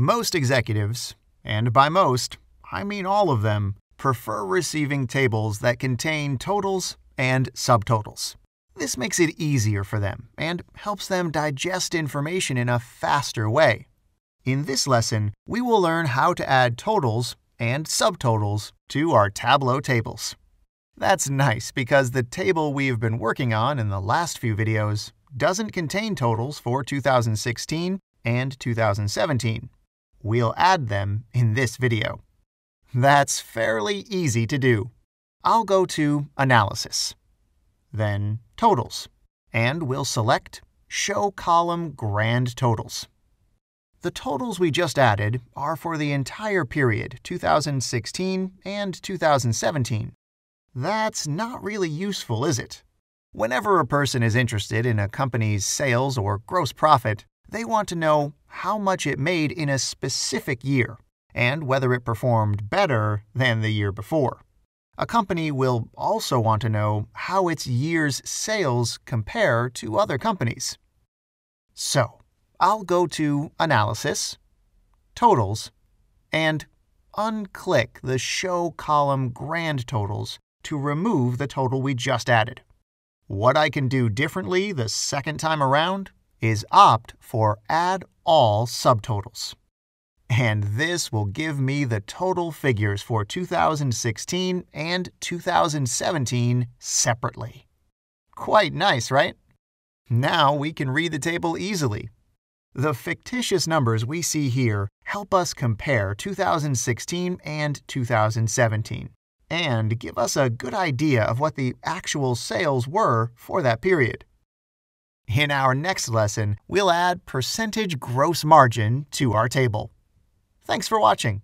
Most executives, and by most, I mean all of them, prefer receiving tables that contain totals and subtotals. This makes it easier for them and helps them digest information in a faster way. In this lesson, we will learn how to add totals and subtotals to our Tableau tables. That's nice because the table we've been working on in the last few videos doesn't contain totals for 2016 and 2017. We'll add them in this video. That's fairly easy to do. I'll go to Analysis, then Totals, and we'll select Show Column Grand Totals. The totals we just added are for the entire period 2016 and 2017. That's not really useful, is it? Whenever a person is interested in a company's sales or gross profit, they want to know how much it made in a specific year and whether it performed better than the year before. A company will also want to know how its year's sales compare to other companies. So, I'll go to Analysis, Totals, and unclick the Show column Grand Totals to remove the total we just added. What I can do differently the second time around is opt for Add All Subtotals. And this will give me the total figures for 2016 and 2017 separately. Quite nice, right? Now we can read the table easily. The fictitious numbers we see here help us compare 2016 and 2017 and give us a good idea of what the actual sales were for that period. In our next lesson, we'll add percentage gross margin to our table. Thanks for watching.